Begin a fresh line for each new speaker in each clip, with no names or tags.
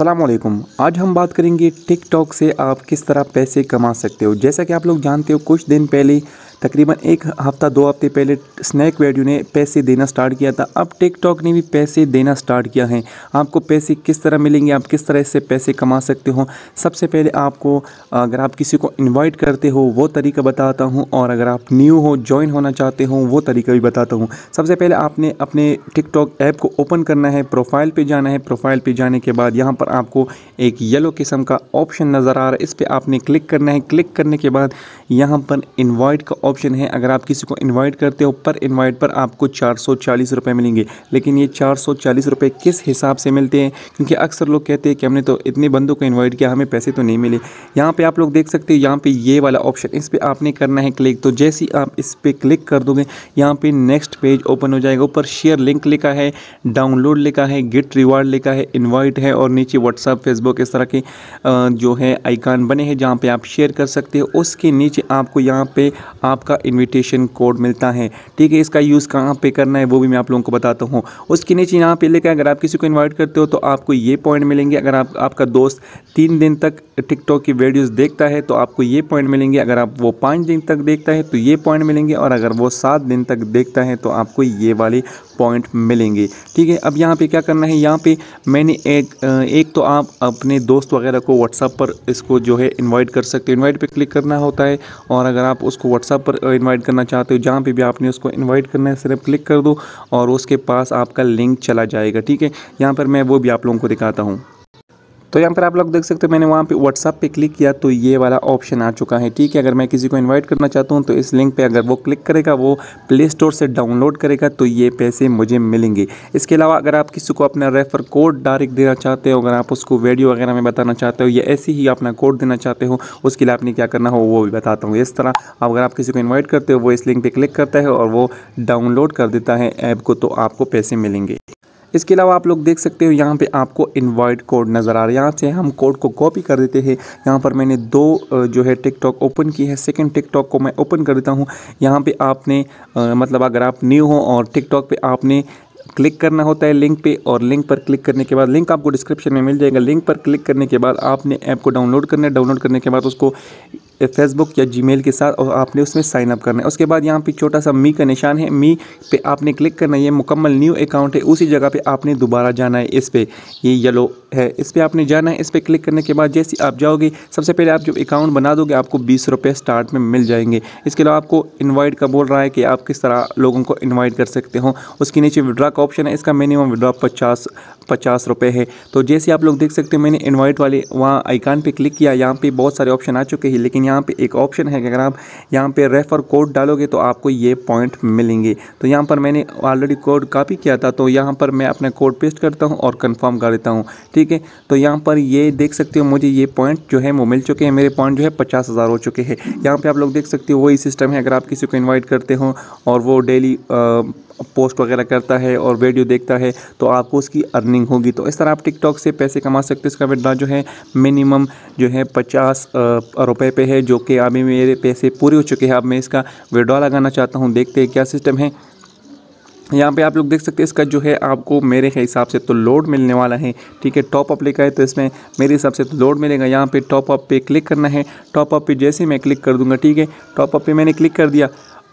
सलामकुम आज हम बात करेंगे टिकटॉक से आप किस तरह पैसे कमा सकते हो जैसा कि आप लोग जानते हो कुछ दिन पहले तकरीबन एक हफ़्ता दो हफ्ते पहले स्नैक वैड्यू ने पैसे देना स्टार्ट किया था अब टिकटॉक ने भी पैसे देना स्टार्ट किया है आपको पैसे किस तरह मिलेंगे आप किस तरह इससे पैसे कमा सकते हो सबसे पहले आपको अगर आप किसी को इन्वाइट करते हो वो तरीका बताता हूँ और अगर आप न्यू हो ज्वाइन होना चाहते हो वो तरीका भी बताता हूँ सबसे पहले आपने अपने टिकटॉक ऐप को ओपन करना है प्रोफाइल पर जाना है प्रोफाइल पर जाने के बाद यहाँ पर आपको एक येलो किस्म का ऑप्शन नज़र आ रहा है इस पर आपने क्लिक करना है क्लिक करने के बाद यहाँ पर इन्वाइट का ऑप्शन है अगर आप किसी को इनवाइट करते हो पर इनवाइट पर आपको चार सौ मिलेंगे लेकिन ये चार सौ किस हिसाब से मिलते हैं क्योंकि अक्सर लोग कहते हैं कि हमने तो इतने बंदों को इन्वाइट किया हमें पैसे तो नहीं मिले यहाँ पर आप लोग देख सकते हो यहाँ पर ये वाला ऑप्शन इस पर आपने करना है क्लिक तो जैसे ही आप इस पर क्लिक कर दोगे यहाँ पर नेक्स्ट पेज ओपन हो जाएगा ऊपर शेयर लिंक लिखा है डाउनलोड लिखा है गिट रिवार्ड लिखा है इन्वाइट है और नीचे व्हाट्सअप फेसबुक इस तरह के जो है आइकान बने हैं जहाँ पे आप शेयर कर सकते हो उसके नीचे आपको यहाँ पे आप आपका इन्विटेशन कोड मिलता है ठीक है इसका यूज़ कहाँ पे करना है वो भी मैं आप लोगों को बताता हूँ उसके नीचे यहाँ पे लेकर अगर आप किसी को इन्वाइट करते हो तो आपको ये पॉइंट मिलेंगे अगर आप आपका दोस्त तीन दिन तक टिकटॉक की वीडियोज़ देखता है तो आपको ये पॉइंट मिलेंगे अगर आप वो पाँच दिन तक देखता है तो ये पॉइंट मिलेंगे और अगर वो सात दिन तक देखता है तो आपको ये वाले पॉइंट मिलेंगे ठीक है अब यहाँ पे क्या करना है यहाँ पे मैंने एक एक तो आप अपने दोस्त वगैरह को व्हाट्सअप पर इसको जो है इनवाइट कर सकते हो इनवाइट पे क्लिक करना होता है और अगर आप उसको व्हाट्सअप पर इनवाइट करना चाहते हो जहाँ पे भी आपने उसको इनवाइट करना है सिर्फ क्लिक कर दो और उसके पास आपका लिंक चला जाएगा ठीक है यहाँ पर मैं वो भी आप लोगों को दिखाता हूँ तो यहाँ पर आप लोग देख सकते हो मैंने वहाँ पे व्हाट्सअप पे क्लिक किया तो ये वाला ऑप्शन आ चुका है ठीक है अगर मैं किसी को इनवाइट करना चाहता हूँ तो इस लिंक पे अगर वो क्लिक करेगा वो प्ले स्टोर से डाउनलोड करेगा तो ये पैसे मुझे मिलेंगे इसके अलावा अगर आप किसी को अपना रेफर कोड डायरेक्ट देना चाहते हो अगर आप उसको वीडियो वगैरह में बताना चाहते हो या ऐसे ही अपना कोड देना चाहते हो उसके लिए आपने क्या करना हो वो भी बताता हूँ इस तरह अगर आप किसी को इन्वाइट करते हो वो इस लिंक पर क्लिक करता है और वो डाउनलोड कर देता है ऐप को तो आपको पैसे मिलेंगे इसके अलावा आप लोग देख सकते हो यहाँ पे आपको इन्वाइट कोड नज़र आ रहा है यहाँ से हम कोड को कॉपी कर देते हैं यहाँ पर मैंने दो जो है टिकटॉक ओपन की है सेकंड टिकटॉक को मैं ओपन कर देता हूँ यहाँ पे आपने मतलब अगर आप न्यू हो और टिकटॉक पे आपने क्लिक करना होता है लिंक पे और लिंक पर क्लिक करने के बाद लिंक आपको डिस्क्रिप्शन में मिल जाएगा लिंक पर क्लिक करने के बाद आपने ऐप को डाउनलोड करना है डाउनलोड करने के बाद उसको फेसबुक या जी के साथ और आपने उसमें साइन अप करना है उसके बाद यहाँ पे छोटा सा मी का निशान है मी पे आपने क्लिक करना है ये मुकम्मल न्यू अकाउंट है उसी जगह पर आपने दोबारा जाना है इस पर ये येलो है इस पर आपने जाना है इस पर क्लिक करने के बाद जैसे आप जाओगे सबसे पहले आप जो अकाउंट बना दोगे आपको बीस रुपये स्टार्ट में मिल जाएंगे इसके अलावा आपको इन्वाइट का बोल रहा है कि आप किस तरह लोगों को इन्वाइट कर सकते हो उसके नीचे विड्रा का ऑप्शन है इसका मिनिमम विड्रा पचास पचास रुपये है तो जैसे आप लोग देख सकते हो मैंने इन्वाइट वाले वहाँ आइकान पर क्लिक किया यहाँ पर बहुत सारे ऑप्शन आ चुके हैं लेकिन यहाँ पे एक ऑप्शन है कि अगर आप यहाँ पे रेफ़र कोड डालोगे तो आपको ये पॉइंट मिलेंगे तो यहाँ पर मैंने ऑलरेडी कोड कापी किया था तो यहाँ पर मैं अपना कोड पेस्ट करता हूँ और कन्फर्म कर देता हूँ ठीक है तो यहाँ पर ये देख सकते हो मुझे ये पॉइंट जो है वो मिल चुके हैं मेरे पॉइंट जो है पचास हज़ार हो चुके हैं यहाँ पर आप लोग देख सकते हो वही सिस्टम है अगर आप किसी को इन्वाइट करते हो और वो डेली पोस्ट वगैरह करता है और वीडियो देखता है तो आपको उसकी अर्निंग होगी तो इस तरह आप टिकटॉक से पैसे कमा सकते हैं इसका विड्रा जो है मिनिमम जो है पचास रुपये पे है जो कि अभी मेरे पैसे पूरे हो चुके हैं अब मैं इसका विड्रा लगाना चाहता हूँ देखते हैं क्या सिस्टम है यहाँ पे आप लोग देख सकते हैं इसका जो है आपको मेरे हिसाब से तो लोड मिलने वाला है ठीक है टॉप अप लिखा है तो इसमें मेरे हिसाब से तो लोड मिलेगा यहाँ पे टॉप अप पे क्लिक करना है टॉप अप पे जैसे मैं क्लिक कर दूंगा ठीक है टॉप अप पे मैंने क्लिक कर दिया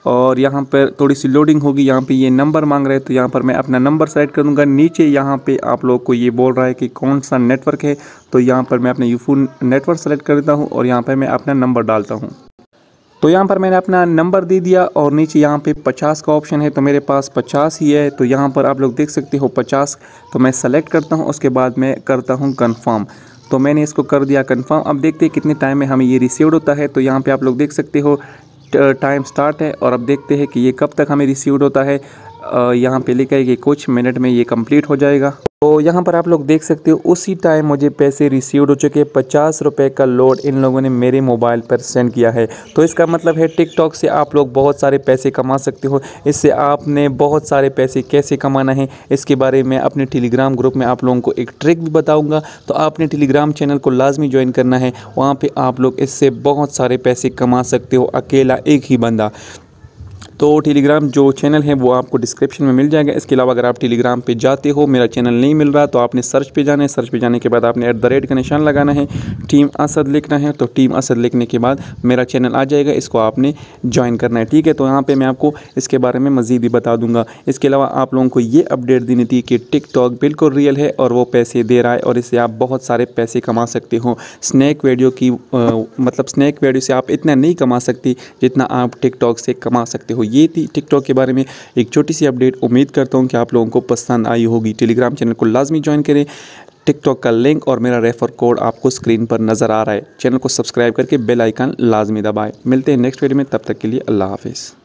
और यहाँ पर थोड़ी सी लोडिंग होगी यहाँ पे ये नंबर मांग रहे हैं तो यहाँ पर मैं अपना नंबर सेट कर दूँगा नीचे यहाँ पे आप लोग को ये बोल रहा है कि कौन सा नेटवर्क है तो यहाँ पर मैं अपने यूफोन नेटवर्क सेलेक्ट कर देता हूँ और यहाँ पर मैं अपना नंबर डालता हूँ तो यहाँ पर मैंने अपना नंबर दे दिया और नीचे यहाँ पे 50 का ऑप्शन है तो मेरे पास 50 ही है तो यहाँ पर आप लोग देख सकते हो 50 तो मैं सेलेक्ट करता हूँ उसके बाद मैं करता हूँ कंफर्म तो मैंने इसको कर दिया कंफर्म अब देखते हैं कितने टाइम में हमें ये रिसीव होता है तो यहाँ पे आप लोग देख सकते हो टाइम स्टार्ट है और अब देखते हैं कि ये कब तक हमें रिसीव होता है यहाँ पे लिखा है कि कुछ मिनट में ये कंप्लीट हो जाएगा तो यहाँ पर आप लोग देख सकते हो उसी टाइम मुझे पैसे रिसीव्ड हो चुके हैं पचास रुपये का लोड इन लोगों ने मेरे मोबाइल पर सेंड किया है तो इसका मतलब है टिकटॉक से आप लोग बहुत सारे पैसे कमा सकते हो इससे आपने बहुत सारे पैसे कैसे कमाना है इसके बारे में अपने टेलीग्राम ग्रुप में आप लोगों को एक ट्रिक भी बताऊँगा तो आपने टेलीग्राम चैनल को लाजमी ज्वाइन करना है वहाँ पर आप लोग इससे बहुत सारे पैसे कमा सकते हो अकेला एक ही बंदा तो टेलीग्राम जो चैनल है वो आपको डिस्क्रिप्शन में मिल जाएगा इसके अलावा अगर आप टेलीग्राम पे जाते हो मेरा चैनल नहीं मिल रहा तो आपने सर्च पे जाना है सर्च पे जाने के बाद आपने एट द रेट का निशान लगाना है टीम असद लिखना है तो टीम असद लिखने के बाद मेरा चैनल आ जाएगा इसको आपने ज्वाइन करना है ठीक है तो यहाँ पर मैं आपको इसके बारे में मज़ीद ही बता दूँगा इसके अलावा आप लोगों को ये अपडेट देनी थी कि टिकटॉक बिल्कुल रियल है और वो पैसे दे रहा है और इससे आप बहुत सारे पैसे कमा सकते हो स्नैक वीडियो की मतलब स्नैक वीडियो से आप इतना नहीं कमा सकती जितना आप टिकटॉक से कमा सकते हो ये थी टिकटॉक के बारे में एक छोटी सी अपडेट उम्मीद करता हूँ कि आप लोगों को पसंद आई होगी टेलीग्राम चैनल को लाजमी ज्वाइन करें टिकटॉक का लिंक और मेरा रेफर कोड आपको स्क्रीन पर नज़र आ रहा है चैनल को सब्सक्राइब करके बेल आइकन लाजमी दबाएं मिलते हैं नेक्स्ट वीडियो में तब तक के लिए अल्लाह हाफिज़